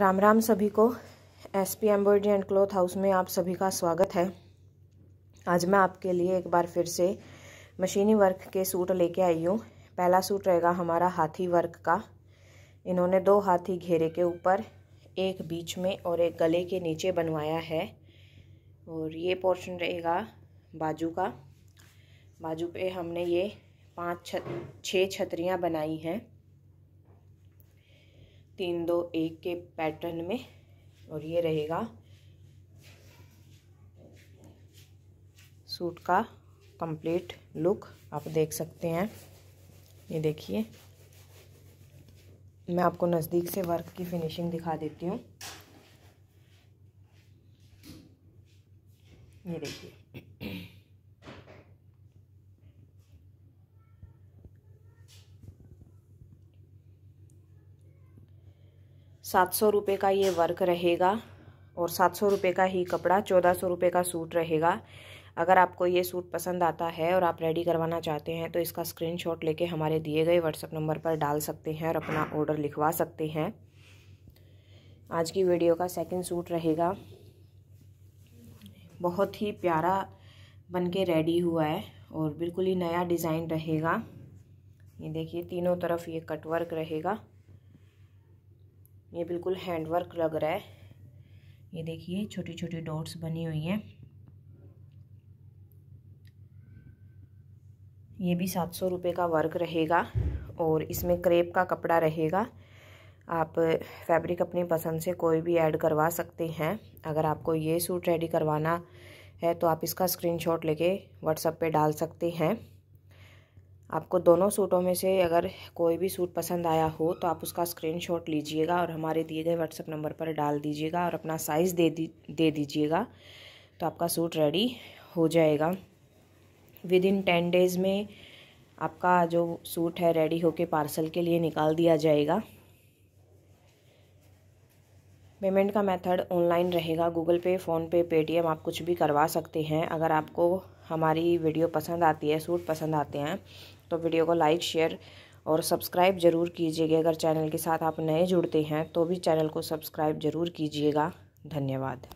राम राम सभी को S P embroidery and cloth house में आप सभी का स्वागत है आज मैं आपके लिए एक बार फिर से मशीनी वर्क के सूट लेके आई हूँ पहला सूट रहेगा हमारा हाथी वर्क का इन्होंने दो हाथी घेरे के ऊपर एक बीच में और एक गले के नीचे बनवाया है और ये पोर्शन रहेगा बाजू का बाजू पे हमने ये पाँच छत छः छतरियाँ बनाई हैं तीन दो एक के पैटर्न में और ये रहेगा सूट का कंप्लीट लुक आप देख सकते हैं ये देखिए मैं आपको नज़दीक से वर्क की फिनिशिंग दिखा देती हूँ ये देखिए सात सौ रुपये का ये वर्क रहेगा और सात सौ रुपये का ही कपड़ा चौदह सौ रुपये का सूट रहेगा अगर आपको ये सूट पसंद आता है और आप रेडी करवाना चाहते हैं तो इसका स्क्रीनशॉट लेके हमारे दिए गए व्हाट्सअप नंबर पर डाल सकते हैं और अपना ऑर्डर लिखवा सकते हैं आज की वीडियो का सेकंड सूट रहेगा बहुत ही प्यारा बनके रेडी हुआ है और बिल्कुल ही नया डिज़ाइन रहेगा ये देखिए तीनों तरफ ये कटवर्क रहेगा ये बिल्कुल हैंडवर्क लग रहा है ये देखिए छोटी छोटी डॉट्स बनी हुई हैं ये भी सात सौ रुपये का वर्क रहेगा और इसमें क्रेप का कपड़ा रहेगा आप फैब्रिक अपनी पसंद से कोई भी ऐड करवा सकते हैं अगर आपको ये सूट रेडी करवाना है तो आप इसका स्क्रीनशॉट लेके व्हाट्सएप पे डाल सकते हैं आपको दोनों सूटों में से अगर कोई भी सूट पसंद आया हो तो आप उसका स्क्रीनशॉट लीजिएगा और हमारे दिए गए व्हाट्सअप नंबर पर डाल दीजिएगा और अपना साइज़ दे दी दे दीजिएगा तो आपका सूट रेडी हो जाएगा विद इन टेन डेज़ में आपका जो सूट है रेडी होके पार्सल के लिए निकाल दिया जाएगा पेमेंट का मेथड ऑनलाइन रहेगा गूगल पे फ़ोनपे पेटीएम आप कुछ भी करवा सकते हैं अगर आपको हमारी वीडियो पसंद आती है सूट पसंद आते हैं तो वीडियो को लाइक शेयर और सब्सक्राइब ज़रूर कीजिएगा अगर चैनल के साथ आप नए जुड़ते हैं तो भी चैनल को सब्सक्राइब ज़रूर कीजिएगा धन्यवाद